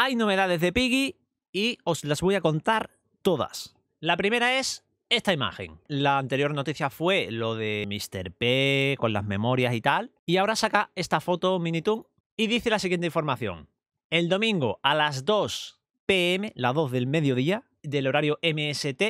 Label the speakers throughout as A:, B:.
A: Hay novedades de Piggy y os las voy a contar todas. La primera es esta imagen. La anterior noticia fue lo de Mr. P con las memorias y tal. Y ahora saca esta foto Minitoon y dice la siguiente información. El domingo a las 2 pm, la 2 del mediodía, del horario MST,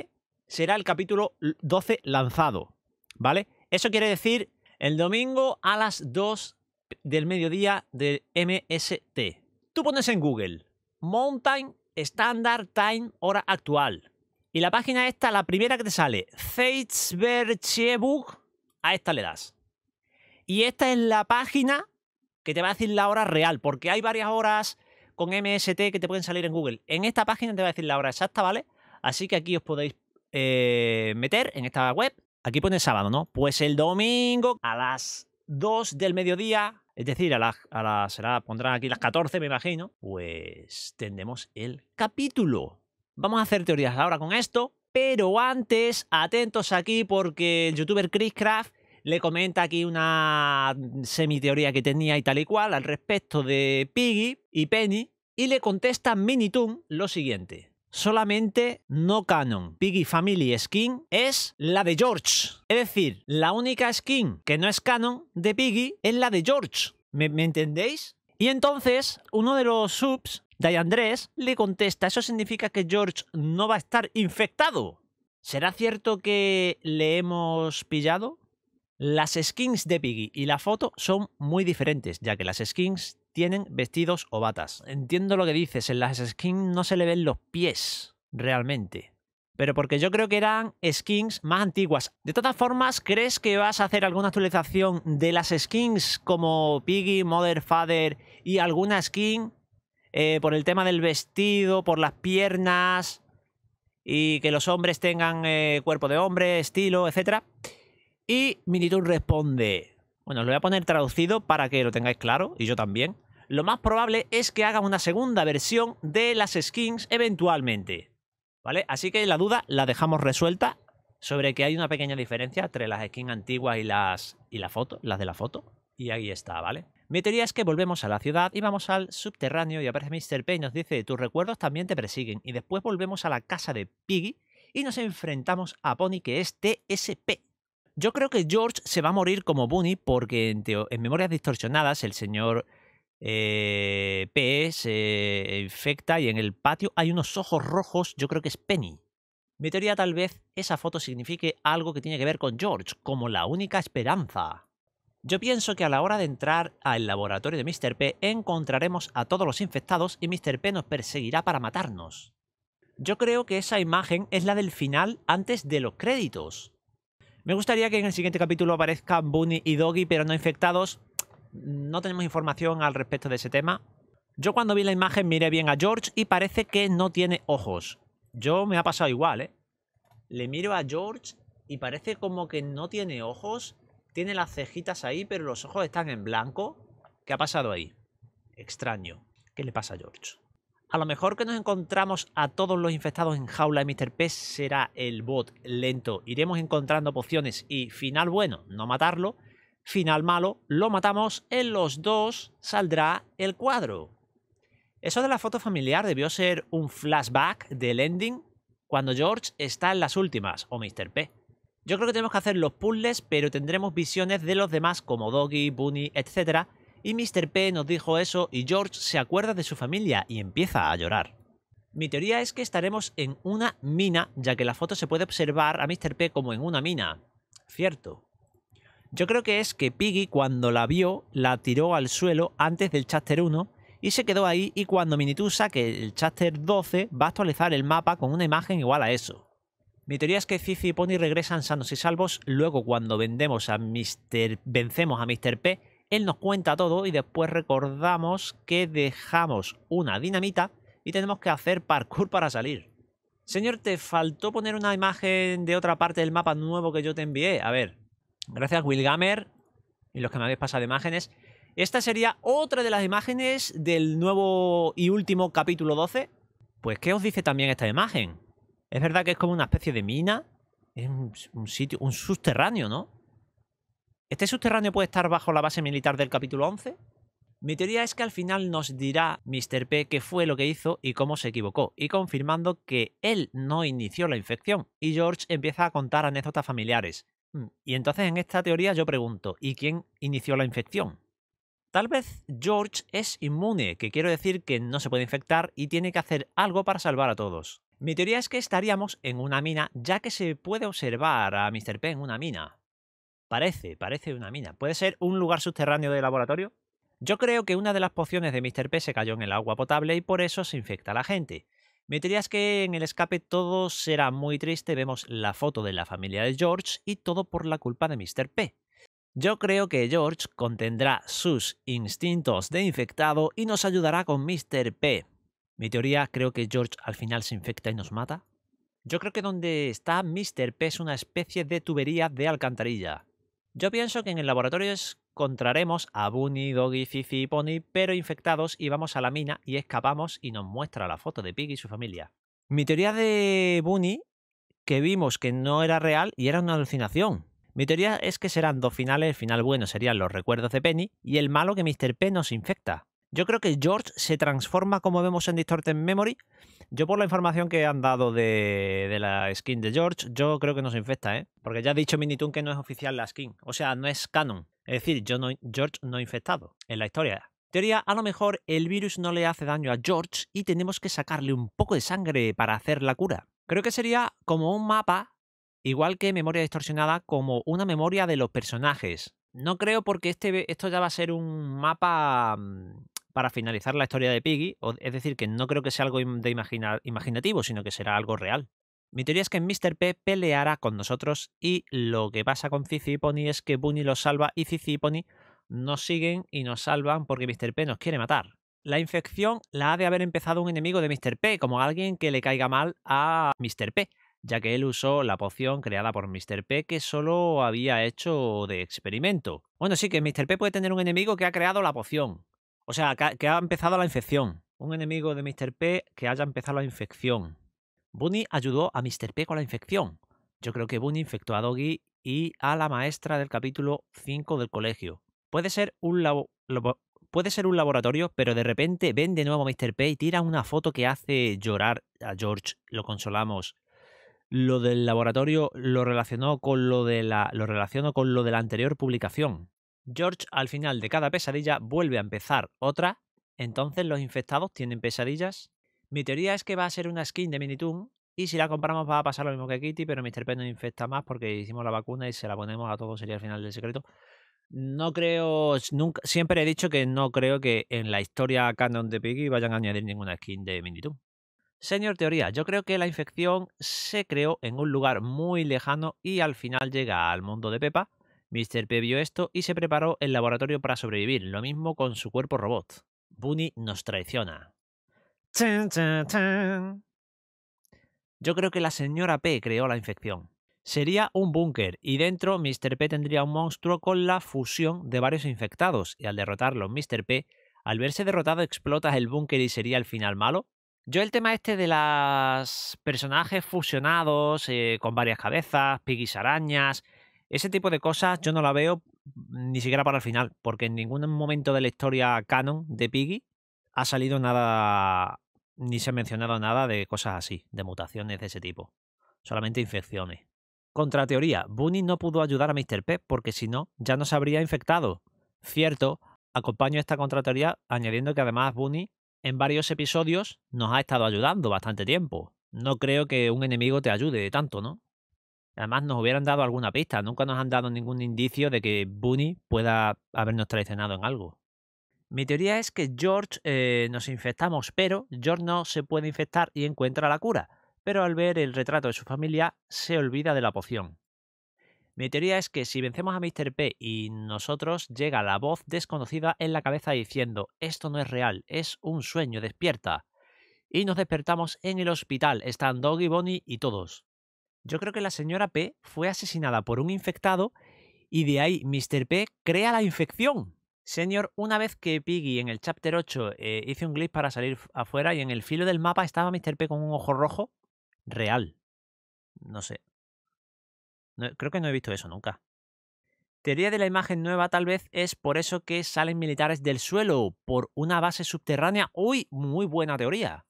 A: será el capítulo 12 lanzado. ¿Vale? Eso quiere decir el domingo a las 2 del mediodía del MST. Tú pones en Google Mountain Standard Time, hora actual. Y la página esta, la primera que te sale, book a esta le das. Y esta es la página que te va a decir la hora real, porque hay varias horas con MST que te pueden salir en Google. En esta página te va a decir la hora exacta, ¿vale? Así que aquí os podéis eh, meter en esta web. Aquí pone sábado, ¿no? Pues el domingo a las 2 del mediodía es decir, a las, la, será, pondrán aquí las 14, me imagino. Pues tendremos el capítulo. Vamos a hacer teorías ahora con esto. Pero antes, atentos aquí porque el youtuber Chris Craft le comenta aquí una semi teoría que tenía y tal y cual al respecto de Piggy y Penny. Y le contesta Minitoon lo siguiente solamente no canon Piggy Family Skin es la de George. Es decir, la única skin que no es canon de Piggy es la de George. ¿Me, entendéis? Y entonces uno de los subs, Day Andrés, le contesta, eso significa que George no va a estar infectado. ¿Será cierto que le hemos pillado? Las skins de Piggy y la foto son muy diferentes, ya que las skins tienen vestidos o batas. Entiendo lo que dices, en las skins no se le ven los pies realmente. Pero porque yo creo que eran skins más antiguas. De todas formas, ¿crees que vas a hacer alguna actualización de las skins como Piggy, Mother, Father y alguna skin? Eh, por el tema del vestido, por las piernas y que los hombres tengan eh, cuerpo de hombre, estilo, etcétera? Y Minitun responde, bueno, lo voy a poner traducido para que lo tengáis claro, y yo también lo más probable es que haga una segunda versión de las skins eventualmente. ¿Vale? Así que la duda la dejamos resuelta sobre que hay una pequeña diferencia entre las skins antiguas y las y la foto, las de la foto. Y ahí está, ¿vale? Mi teoría es que volvemos a la ciudad y vamos al subterráneo y aparece Mr. Payne y nos dice, tus recuerdos también te persiguen. Y después volvemos a la casa de Piggy y nos enfrentamos a Pony que es TSP. Yo creo que George se va a morir como Bunny porque en Memorias Distorsionadas el señor eh, P se infecta y en el patio hay unos ojos rojos, yo creo que es Penny. Mi teoría tal vez esa foto signifique algo que tiene que ver con George, como la única esperanza. Yo pienso que a la hora de entrar al laboratorio de Mr. P encontraremos a todos los infectados y Mr. P nos perseguirá para matarnos. Yo creo que esa imagen es la del final antes de los créditos. Me gustaría que en el siguiente capítulo aparezcan Bunny y Doggy pero no infectados no tenemos información al respecto de ese tema. Yo cuando vi la imagen miré bien a George y parece que no tiene ojos. Yo me ha pasado igual, ¿eh? Le miro a George y parece como que no tiene ojos. Tiene las cejitas ahí, pero los ojos están en blanco. ¿Qué ha pasado ahí? Extraño. ¿Qué le pasa a George? A lo mejor que nos encontramos a todos los infectados en jaula de Mr. P será el bot lento. Iremos encontrando pociones y final bueno, no matarlo final malo, lo matamos, en los dos saldrá el cuadro. Eso de la foto familiar debió ser un flashback del ending cuando George está en las últimas, o Mr. P. Yo creo que tenemos que hacer los puzzles, pero tendremos visiones de los demás como Doggy, Bunny, etc. Y Mr. P nos dijo eso y George se acuerda de su familia y empieza a llorar. Mi teoría es que estaremos en una mina, ya que la foto se puede observar a Mr. P como en una mina. Cierto. Yo creo que es que Piggy cuando la vio la tiró al suelo antes del chaster 1 y se quedó ahí y cuando Minitú saque el chaster 12 va a actualizar el mapa con una imagen igual a eso. Mi teoría es que Fifi y Pony regresan sanos y salvos, luego cuando vendemos a Mr. vencemos a Mr. P, él nos cuenta todo y después recordamos que dejamos una dinamita y tenemos que hacer parkour para salir. Señor, te faltó poner una imagen de otra parte del mapa nuevo que yo te envié. A ver, Gracias, Will Gamer y los que me habéis pasado imágenes. Esta sería otra de las imágenes del nuevo y último capítulo 12. Pues, ¿qué os dice también esta imagen? Es verdad que es como una especie de mina. Es un, un sitio, un subterráneo, ¿no? ¿Este subterráneo puede estar bajo la base militar del capítulo 11? Mi teoría es que al final nos dirá Mr. P qué fue lo que hizo y cómo se equivocó, y confirmando que él no inició la infección, y George empieza a contar anécdotas familiares. Mm. Y entonces en esta teoría yo pregunto, ¿y quién inició la infección? Tal vez George es inmune, que quiero decir que no se puede infectar y tiene que hacer algo para salvar a todos. Mi teoría es que estaríamos en una mina, ya que se puede observar a Mr. P en una mina. Parece, parece una mina. ¿Puede ser un lugar subterráneo de laboratorio? Yo creo que una de las pociones de Mr. P se cayó en el agua potable y por eso se infecta a la gente es que en el escape todo será muy triste, vemos la foto de la familia de George y todo por la culpa de Mr. P. Yo creo que George contendrá sus instintos de infectado y nos ayudará con Mr. P. Mi teoría, creo que George al final se infecta y nos mata. Yo creo que donde está Mr. P es una especie de tubería de alcantarilla. Yo pienso que en el laboratorio es encontraremos a Bunny, Doggy, Fifi y Pony, pero infectados y vamos a la mina y escapamos y nos muestra la foto de Piggy y su familia. Mi teoría de Bunny, que vimos que no era real y era una alucinación. Mi teoría es que serán dos finales, el final bueno serían los recuerdos de Penny y el malo que Mr. P nos infecta. Yo creo que George se transforma como vemos en Distorted Memory. Yo por la información que han dado de, la skin de George, yo creo que no se infecta, ¿eh? Porque ya ha dicho Minitoon que no es oficial la skin. O sea, no es canon. Es decir, George no ha infectado en la historia. Teoría, a lo mejor el virus no le hace daño a George y tenemos que sacarle un poco de sangre para hacer la cura. Creo que sería como un mapa, igual que memoria distorsionada, como una memoria de los personajes. No creo porque este, esto ya va a ser un mapa mm, para finalizar la historia de Piggy, es decir, que no creo que sea algo de imaginativo, sino que será algo real. Mi teoría es que Mr. P peleará con nosotros y lo que pasa con Cici Pony es que Bunny lo salva y Cici y Pony nos siguen y nos salvan porque Mr. P nos quiere matar. La infección la ha de haber empezado un enemigo de Mr. P, como alguien que le caiga mal a Mr. P, ya que él usó la poción creada por Mr. P que solo había hecho de experimento. Bueno, sí que Mr. P puede tener un enemigo que ha creado la poción, o sea, que ha, empezado la infección. Un enemigo de Mr. P que haya empezado la infección. Bunny ayudó a Mr. P con la infección. Yo creo que Bunny infectó a Doggy y a la maestra del capítulo 5 del colegio. Puede ser un puede ser un laboratorio, pero de repente ven de nuevo a Mr. P y tira una foto que hace llorar a George. Lo consolamos. Lo del laboratorio lo relacionó con lo de la lo con lo de la anterior publicación. George al final de cada pesadilla vuelve a empezar otra. Entonces los infectados tienen pesadillas. Mi teoría es que va a ser una skin de Minitoon y si la compramos va a pasar lo mismo que Kitty, pero Mr. P no infecta más porque hicimos la vacuna y se la ponemos a todos, sería el final del secreto. No creo, nunca, siempre he dicho que no creo que en la historia canon de Piggy vayan a añadir ninguna skin de Minitoon. Señor Teoría, yo creo que la infección se creó en un lugar muy lejano y al final llega al mundo de Pepa, Mr. P vio esto y se preparó el laboratorio para sobrevivir, lo mismo con su cuerpo robot. Bunny nos traiciona. Yo creo que la señora P creó la infección. Sería un búnker y dentro Mr. P tendría un monstruo con la fusión de varios infectados y al derrotarlo Mr. P, al verse derrotado explota el búnker y sería el final malo. Yo el tema este de los personajes fusionados eh, con varias cabezas, pigis arañas, ese tipo de cosas yo no la veo mm, ni siquiera para el final, porque en ningún momento de la historia canon de Piggy ha salido nada, ni se ha mencionado nada de cosas así, de mutaciones de ese tipo, solamente infecciones. Contra Bunny no pudo ayudar a Mr. Pep, porque si no, ya no se habría infectado. Cierto, acompaño esta contrateoría añadiendo que además Bunny en varios episodios nos ha estado ayudando bastante tiempo. No creo que un enemigo te ayude tanto, ¿no? Además, nos hubieran dado alguna pista. Nunca nos han dado ningún indicio de que Bunny pueda habernos traicionado en algo. Mi teoría es que George eh, nos infectamos, pero George no se puede infectar y encuentra la cura. Pero al ver el retrato de su familia, se olvida de la poción. Mi teoría es que si vencemos a Mr. P y nosotros, llega la voz desconocida en la cabeza diciendo, esto no es real, es un sueño, despierta. Y nos despertamos en el hospital, están Doggy, Bunny y todos. Yo creo que la señora P fue asesinada por un infectado y de ahí Mr. P crea la infección. Señor, una vez que Piggy en el chapter 8 eh, hizo un glitch para salir afuera y en el filo del mapa estaba Mr. P con un ojo rojo, real. No sé. creo que no he visto eso nunca. Teoría de la imagen nueva tal vez es por eso que salen militares del suelo, por una base subterránea. Uy, muy buena teoría.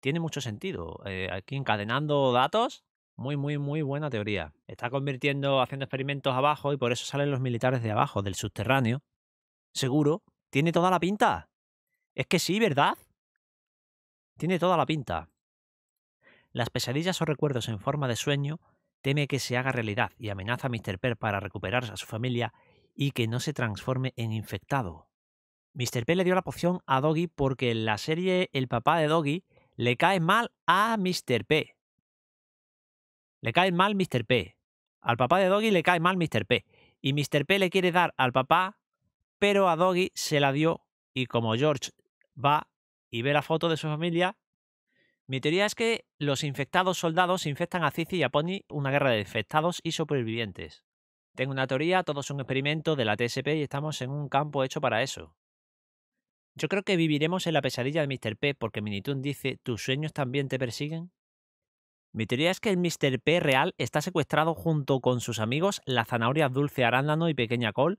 A: Tiene mucho sentido. Eh, aquí encadenando datos muy, muy, muy buena teoría. Está convirtiendo, haciendo experimentos abajo y por eso salen los militares de abajo, del subterráneo. Seguro. Tiene toda la pinta. Es que sí, ¿verdad? Tiene toda la pinta. Las pesadillas o recuerdos en forma de sueño teme que se haga realidad y amenaza a Mr. P para recuperar a su familia y que no se transforme en infectado. Mr. P le dio la poción a Doggy porque en la serie el papá de Doggy le cae mal a Mr. P. Le cae mal Mr. P. Al papá de Doggy le cae mal Mr. P. Y Mr. P le quiere dar al papá, pero a Doggy se la dio. Y como George va y ve la foto de su familia, mi teoría es que los infectados soldados infectan a Cici y a Pony una guerra de infectados y supervivientes. Tengo una teoría, todo es un experimento de la TSP y estamos en un campo hecho para eso. Yo creo que viviremos en la pesadilla de Mr. P porque Minitun dice, ¿tus sueños también te persiguen? Mi teoría es que el Mr. P real está secuestrado junto con sus amigos, la zanahoria dulce arándano y pequeña col,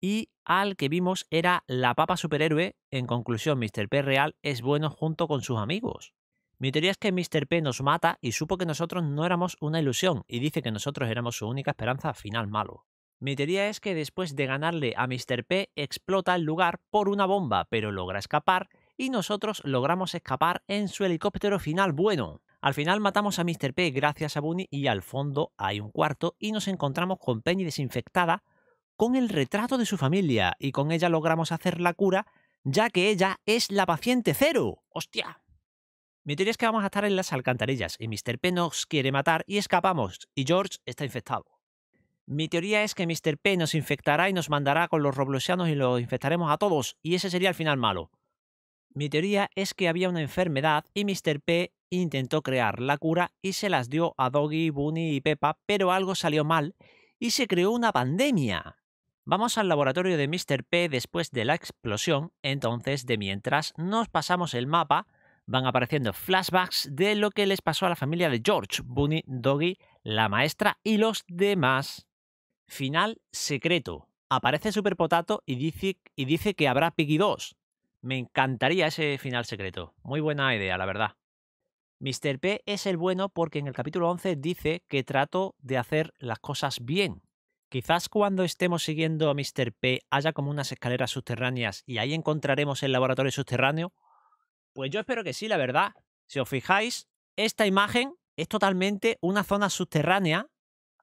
A: y al que vimos era la papa superhéroe. En conclusión, Mr. P real es bueno junto con sus amigos. Mi teoría es que Mr. P nos mata y supo que nosotros no éramos una ilusión y dice que nosotros éramos su única esperanza final malo. Mi teoría es que después de ganarle a Mr. P explota el lugar por una bomba, pero logra escapar y nosotros logramos escapar en su helicóptero final bueno. Al final matamos a Mr. P gracias a Bunny y al fondo hay un cuarto y nos encontramos con Penny desinfectada con el retrato de su familia y con ella logramos hacer la cura ya que ella es la paciente cero. ¡Hostia! Mi teoría es que vamos a estar en las alcantarillas y Mr. P nos quiere matar y escapamos y George está infectado. Mi teoría es que Mr. P nos infectará y nos mandará con los roblosianos y los infectaremos a todos, y ese sería el final malo. Mi teoría es que había una enfermedad y Mr. P intentó crear la cura y se las dio a Doggy, Bunny y Peppa, pero algo salió mal y se creó una pandemia. Vamos al laboratorio de Mr. P después de la explosión, entonces de mientras nos pasamos el mapa, van apareciendo flashbacks de lo que les pasó a la familia de George, Bunny, Doggy, la maestra y los demás. Final secreto. Aparece Super Potato y dice, y dice que habrá Piggy 2. Me encantaría ese final secreto. Muy buena idea, la verdad. Mr. P es el bueno porque en el capítulo 11 dice que trato de hacer las cosas bien. Quizás cuando estemos siguiendo a Mr. P haya como unas escaleras subterráneas y ahí encontraremos el laboratorio subterráneo. Pues yo espero que sí, la verdad. Si os fijáis, esta imagen es totalmente una zona subterránea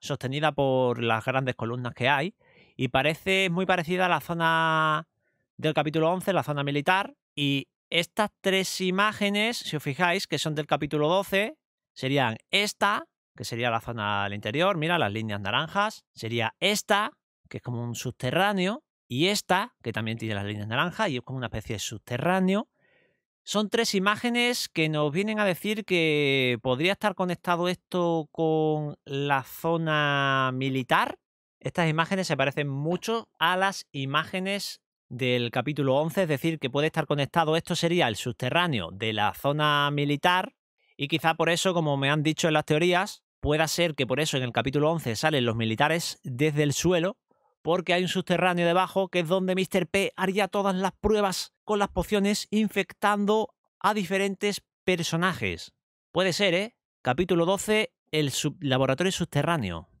A: sostenida por las grandes columnas que hay y parece muy parecida a la zona del capítulo 11, la zona militar, y estas tres imágenes, si os fijáis, que son del capítulo 12, serían esta, que sería la zona al interior, mira, las líneas naranjas, sería esta, que es como un subterráneo, y esta, que también tiene las líneas naranjas y es como una especie de subterráneo. Son tres imágenes que nos vienen a decir que podría estar conectado esto con la zona militar. Estas imágenes se parecen mucho a las imágenes del capítulo 11, es decir, que puede estar conectado, esto sería el subterráneo de la zona militar y quizá por eso, como me han dicho en las teorías, pueda ser que por eso en el capítulo 11 salen los militares desde el suelo, porque hay un subterráneo debajo que es donde Mr. P haría todas las pruebas con las pociones infectando a diferentes personajes. Puede ser, ¿eh? Capítulo 12, el laboratorio subterráneo.